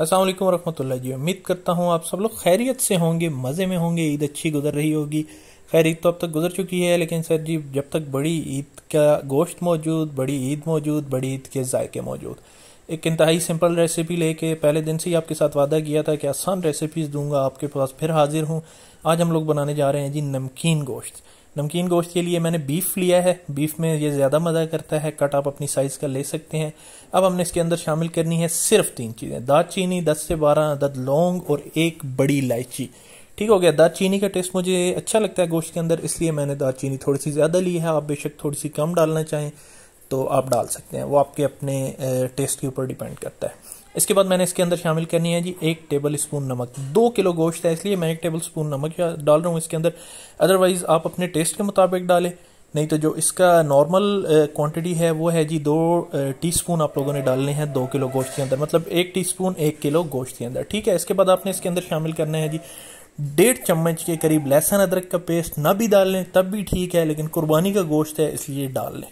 असलम वरहमल जी उम्मीद करता हूँ आप सब लोग खैरियत से होंगे मज़े में होंगे ईद अच्छी गुजर रही होगी खैर ईद तो अब तक गुजर चुकी है लेकिन सर जी जब तक बड़ी ईद का गोश्त मौजूद बड़ी ईद मौजूद बड़ी ईद के जायके मौजूद एक इंतहाई सिंपल रेसिपी लेके पहले दिन से ही आपके साथ वादा किया था कि आसान रेसिपीज़ दूंगा आपके पास फिर हाजिर हूँ आज हम लोग बनाने जा रहे हैं जी नमकीन गोश्त नमकीन गोश्त के लिए मैंने बीफ लिया है बीफ में ये ज़्यादा मज़ा करता है कट आप अपनी साइज़ का ले सकते हैं अब हमने इसके अंदर शामिल करनी है सिर्फ तीन चीज़ें चीनी दस से बारह अदद लौंग और एक बड़ी इलायची ठीक हो गया चीनी का टेस्ट मुझे अच्छा लगता है गोश्त के अंदर इसलिए मैंने चीनी थोड़ी सी ज़्यादा ली है आप बेशक थोड़ी सी कम डालना चाहें तो आप डाल सकते हैं वो आपके अपने टेस्ट के ऊपर डिपेंड करता है इसके बाद मैंने इसके अंदर शामिल करनी है जी एक टेबल स्पून नमक दो किलो गोश्त है इसलिए मैं एक टेबल स्पून नमक डाल रहा हूँ इसके अंदर अदरवाइज आप अपने टेस्ट के मुताबिक डालें नहीं तो जो इसका नॉर्मल क्वांटिटी है वो है जी दो टीस्पून आप लोगों ने डालने हैं दो किलो गोश्त के अंदर मतलब एक टीस्पून एक किलो गोश्त के अंदर ठीक है इसके बाद आपने इसके अंदर शामिल करना है जी डेढ़ चम्मच के करीब लहसुन अदरक का पेस्ट ना भी डाल लें तब भी ठीक है लेकिन कुर्बानी का गोश्त है इसलिए डाल लें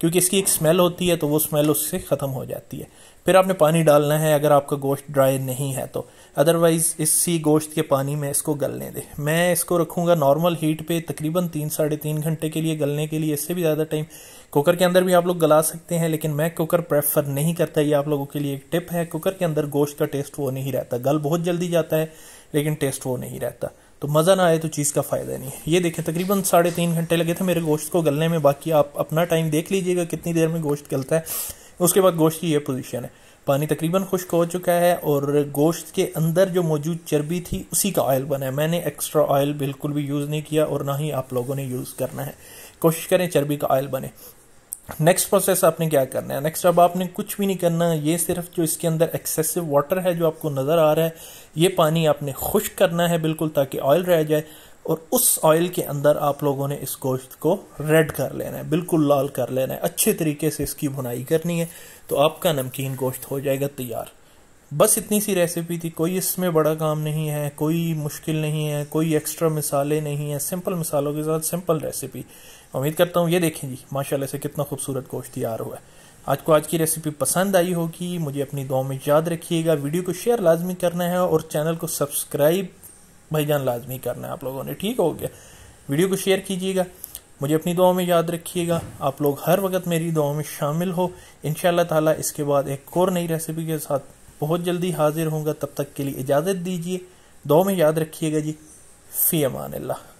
क्योंकि इसकी एक स्मेल होती है तो वो स्मेल उससे ख़त्म हो जाती है फिर आपने पानी डालना है अगर आपका गोश्त ड्राई नहीं है तो अदरवाइज़ इसी गोश्त के पानी में इसको गलने दें मैं इसको रखूँगा नॉर्मल हीट पे तकरीबन तीन साढ़े तीन घंटे के लिए गलने के लिए इससे भी ज़्यादा टाइम कुकर के अंदर भी आप लोग गला सकते हैं लेकिन मैं कुकर प्रेफर नहीं करता ये आप लोगों के लिए एक टिप है कुकर के अंदर गोश्त का टेस्ट वो नहीं रहता गल बहुत जल्दी जाता है लेकिन टेस्ट वो नहीं रहता तो मज़ा ना आए तो चीज़ का फ़ायदा नहीं ये देखें तकरीबन साढ़े तीन घंटे लगे थे मेरे गोश्त को गलने में बाकी आप अपना टाइम देख लीजिएगा कितनी देर में गोश्त गलता है उसके बाद गोश्त की ये पोजीशन है पानी तकरीबन खुश्क हो चुका है और गोश्त के अंदर जो मौजूद चर्बी थी उसी का ऑयल बना है मैंने एक्स्ट्रा ऑयल बिल्कुल भी यूज़ नहीं किया और ना ही आप लोगों ने यूज़ करना है कोशिश करें चर्बी का ऑयल बने नेक्स्ट प्रोसेस आपने क्या करना है नेक्स्ट अब आपने कुछ भी नहीं करना ये सिर्फ जो इसके अंदर एक्सेसिव वाटर है जो आपको नज़र आ रहा है ये पानी आपने खुश्क करना है बिल्कुल ताकि ऑयल रह जाए और उस ऑयल के अंदर आप लोगों ने इस गोश्त को रेड कर लेना है बिल्कुल लाल कर लेना है अच्छे तरीके से इसकी बुनाई करनी है तो आपका नमकीन गोश्त हो जाएगा तैयार बस इतनी सी रेसिपी थी कोई इसमें बड़ा काम नहीं है कोई मुश्किल नहीं है कोई एक्स्ट्रा मिसाले नहीं है सिंपल मिसालों के साथ सिंपल रेसिपी उम्मीद करता हूँ ये देखें जी माशाल्लाह से कितना खूबसूरत गोश्त तैयार हुआ है आज को आज की रेसिपी पसंद आई होगी मुझे अपनी दुआ में याद रखिएगा वीडियो को शेयर लाजमी करना है और चैनल को सब्सक्राइब भाईजान लाजमी करना है आप लोगों ने ठीक हो गया वीडियो को शेयर कीजिएगा मुझे अपनी दुआ में याद रखिएगा आप लोग हर वक्त मेरी दुआ में शामिल हो इनशाला ताला इसके बाद एक और नई रेसिपी के साथ बहुत जल्दी हाजिर होंगे तब तक के लिए इजाज़त दीजिए दो में याद रखिएगा जी फ़ी अमान